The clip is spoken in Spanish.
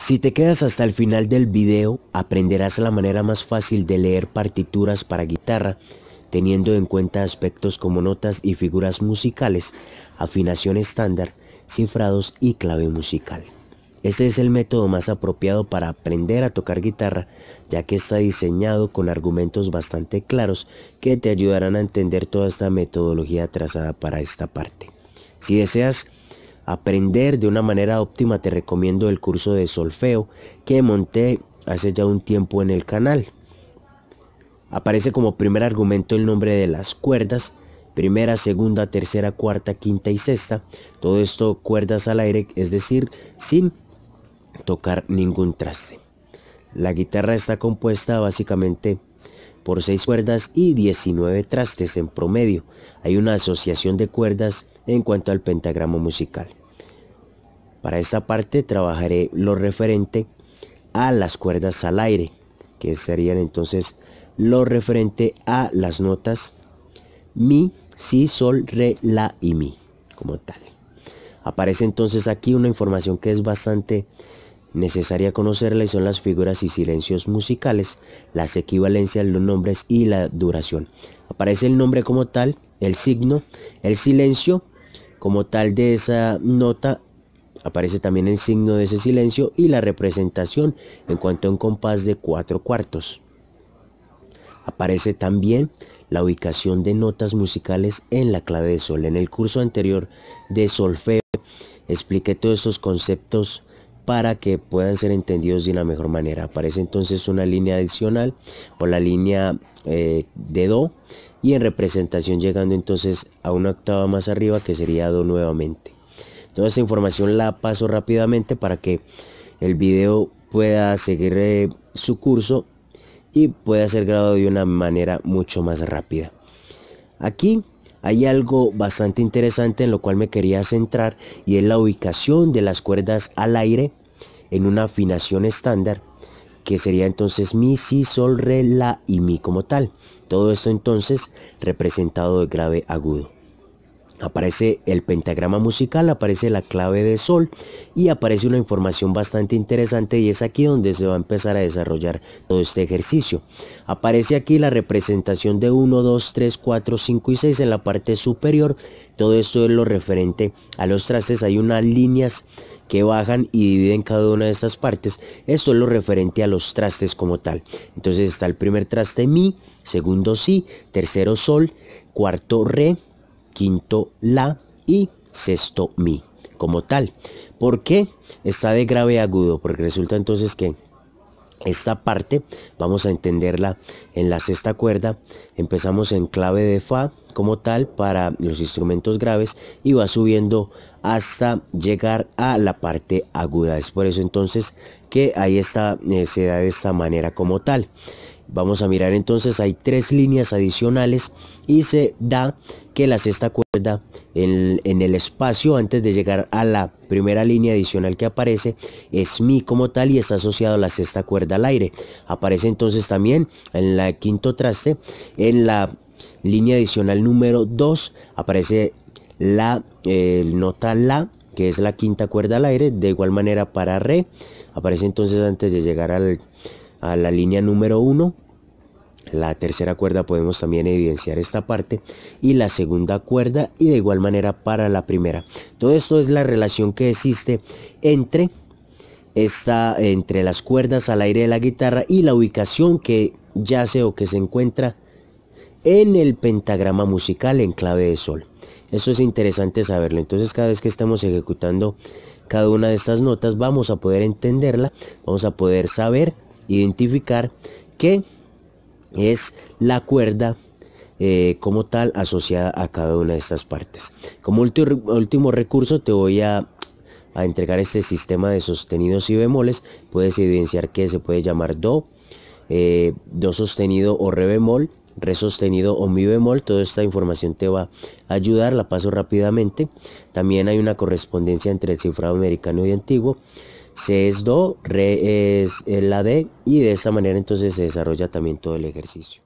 Si te quedas hasta el final del video, aprenderás la manera más fácil de leer partituras para guitarra, teniendo en cuenta aspectos como notas y figuras musicales, afinación estándar, cifrados y clave musical. ese es el método más apropiado para aprender a tocar guitarra, ya que está diseñado con argumentos bastante claros que te ayudarán a entender toda esta metodología trazada para esta parte. Si deseas, aprender de una manera óptima te recomiendo el curso de solfeo que monté hace ya un tiempo en el canal. Aparece como primer argumento el nombre de las cuerdas, primera, segunda, tercera, cuarta, quinta y sexta. Todo esto cuerdas al aire, es decir, sin tocar ningún traste. La guitarra está compuesta básicamente por 6 cuerdas y 19 trastes en promedio. Hay una asociación de cuerdas en cuanto al pentagrama musical. Para esta parte trabajaré lo referente a las cuerdas al aire, que serían entonces lo referente a las notas mi, si, sol, re, la y mi, como tal. Aparece entonces aquí una información que es bastante necesaria conocerla y son las figuras y silencios musicales, las equivalencias, los nombres y la duración. Aparece el nombre como tal, el signo, el silencio como tal de esa nota, aparece también el signo de ese silencio y la representación en cuanto a un compás de cuatro cuartos. Aparece también la ubicación de notas musicales en la clave de sol. En el curso anterior de solfeo expliqué todos esos conceptos para que puedan ser entendidos de una mejor manera. Aparece entonces una línea adicional por la línea eh, de Do y en representación llegando entonces a una octava más arriba que sería Do nuevamente. Toda esta información la paso rápidamente para que el video pueda seguir eh, su curso y pueda ser grabado de una manera mucho más rápida. Aquí hay algo bastante interesante en lo cual me quería centrar y es la ubicación de las cuerdas al aire en una afinación estándar que sería entonces mi, si, sol, re, la y mi como tal. Todo esto entonces representado de grave agudo. Aparece el pentagrama musical, aparece la clave de sol y aparece una información bastante interesante y es aquí donde se va a empezar a desarrollar todo este ejercicio. Aparece aquí la representación de 1, 2, 3, 4, 5 y 6 en la parte superior. Todo esto es lo referente a los trastes. Hay unas líneas que bajan y dividen cada una de estas partes, esto es lo referente a los trastes como tal. Entonces está el primer traste mi, segundo si, tercero sol, cuarto re, quinto la y sexto mi como tal. ¿Por qué? Está de grave agudo, porque resulta entonces que esta parte vamos a entenderla en la sexta cuerda. Empezamos en clave de Fa como tal para los instrumentos graves y va subiendo hasta llegar a la parte aguda. Es por eso entonces que ahí está, eh, se da de esta manera como tal. Vamos a mirar entonces, hay tres líneas adicionales y se da que la sexta cuerda en, el espacio antes de llegar a la primera línea adicional que aparece es mi como tal y está asociado a la sexta cuerda al aire. Aparece entonces también en la quinto traste, en la línea adicional número 2 aparece la nota la que es la quinta cuerda al aire, de igual manera para re, aparece entonces antes de llegar al a la línea número 1. La tercera cuerda podemos también evidenciar esta parte y la segunda cuerda y de igual manera para la primera. Todo esto es la relación que existe entre esta entre las cuerdas al aire de la guitarra y la ubicación que yace o que se encuentra en el pentagrama musical en clave de sol. Eso es interesante saberlo. Entonces cada vez que estamos ejecutando cada una de estas notas vamos a poder entenderla, vamos a poder saber identificar qué es la cuerda eh, como tal asociada a cada una de estas partes. Como último recurso te voy a, entregar este sistema de sostenidos y bemoles. Puedes evidenciar que se puede llamar do, eh, do sostenido o re bemol, re sostenido o mi bemol. Toda esta información te va a ayudar, la paso rápidamente. También hay una correspondencia entre el cifrado americano y antiguo. C es Do, Re es la D y de esta manera entonces se desarrolla también todo el ejercicio.